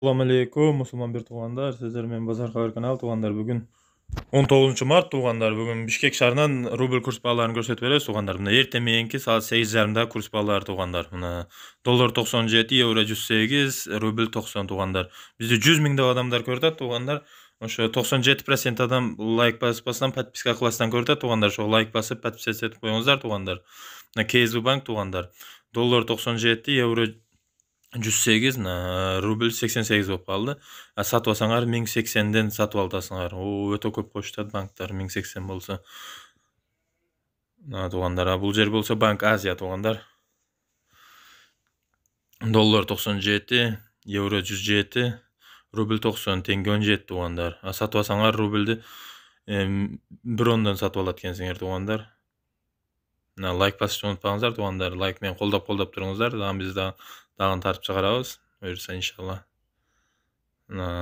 алейкум мұсылман бір туғандар сіздер мен базар хабар канал туғандар бүгін 19 март туғандар бүгін бішкек шарынан рубль курс бағаларын көрсетіп беребиз туғандар мына ерте менкі саат сегиз жарымда курс бағалары туғандар мына доллар 97 евро 108 рубль 90 туғандар бізде 100 миңдеп адамдар көрүп туғандар 97 процент адам лайк басып подписка кылбастан көрүп атат туғандар ошо лайк басып подписка этип қойыңыздар туғандар мына банк туғандар доллар 97 евро жүз сегіз э, рубль сексен сегіз болып қалды сатып алсаңар мың сексенден сатып алтасыңар о өте көп қойып банктар мың сексен болса мына туғандар бұл жер болса банк азия туғандар доллар 97 евро жүз 107 рубль 90 теңге он туғандар а сатып алсаңар рубльді бір ондан сатып алады екенсіңдер туғандар мына лайк басышты ұмытпаңыздар лайк менен қолдап қолдап тұрыңыздар дағы биз дагы дағын тартып шығарамыз бұйырса иншалла мына